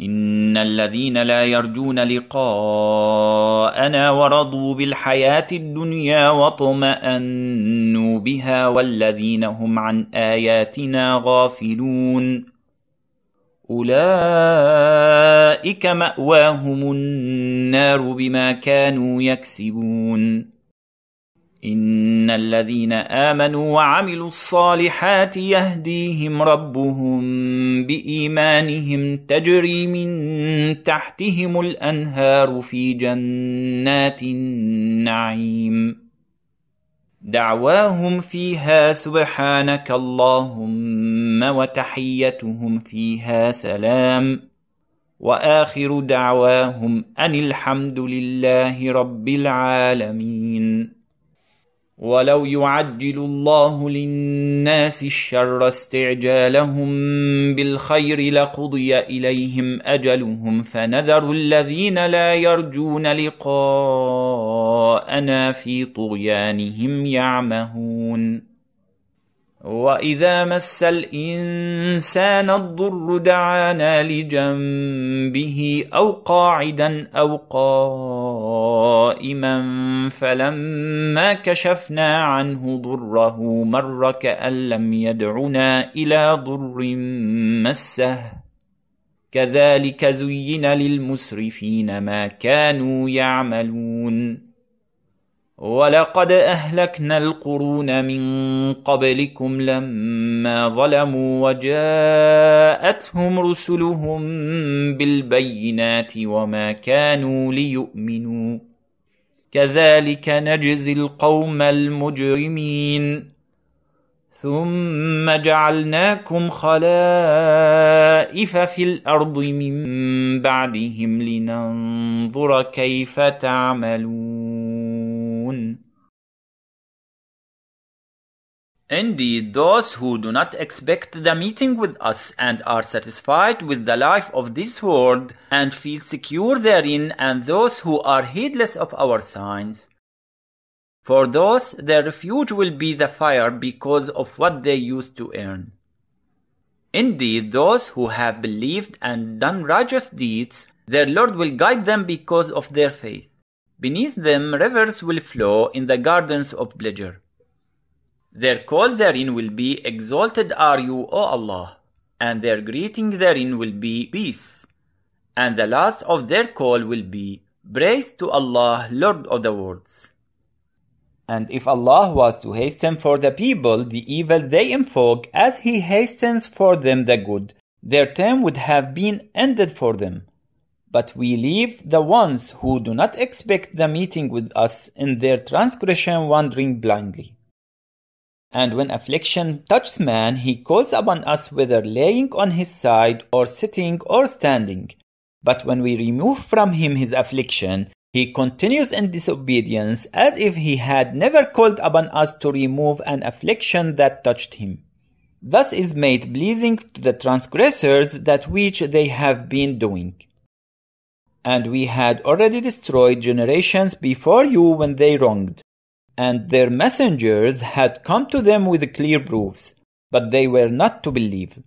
إن الذين لا يرجون لقاءنا ورضوا بالحياة الدنيا واطمأنوا بها والذين هم عن آياتنا غافلون أولئك مأواهم النار بما كانوا يكسبون الذين آمنوا وعملوا الصالحات يهديهم ربهم بإيمانهم تجري من تحتهم الأنهار في جنات النعيم دعواهم فيها سبحانك اللهم وتحيتهم فيها سلام وآخر دعواهم أن الحمد لله رب العالمين ولو يعجل الله للناس الشر استعجالهم بالخير لقضي إليهم أجلهم فنذر الذين لا يرجون لقاءنا في طغيانهم يعمهون وإذا مس الإنسان الضر دعانا لجنبه أو قاعدا أو قائما فلما كشفنا عنه ضره مر كأن لم يدعنا إلى ضر مسه كذلك زين للمسرفين ما كانوا يعملون ولقد أهلكنا القرون من قبلكم لما ظلموا وجاءتهم رسلهم بالبينات وما كانوا ليؤمنوا كذلك نجزي القوم المجرمين ثم جعلناكم خلائف في الأرض من بعدهم لننظر كيف تعملون Indeed, those who do not expect the meeting with us and are satisfied with the life of this world and feel secure therein, and those who are heedless of our signs. For those, their refuge will be the fire because of what they used to earn. Indeed, those who have believed and done righteous deeds, their Lord will guide them because of their faith. Beneath them rivers will flow in the gardens of pleasure. Their call therein will be, Exalted are you, O Allah, and their greeting therein will be, Peace. And the last of their call will be, Praise to Allah, Lord of the worlds. And if Allah was to hasten for the people the evil they invoke, as He hastens for them the good, their term would have been ended for them. But we leave the ones who do not expect the meeting with us in their transgression wandering blindly. And when affliction touches man, he calls upon us whether laying on his side, or sitting, or standing. But when we remove from him his affliction, he continues in disobedience as if he had never called upon us to remove an affliction that touched him. Thus is made pleasing to the transgressors that which they have been doing. And we had already destroyed generations before you when they wronged and their messengers had come to them with clear proofs, but they were not to believe.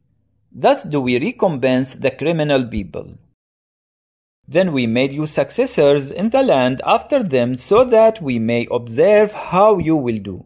Thus do we recompense the criminal people. Then we made you successors in the land after them, so that we may observe how you will do.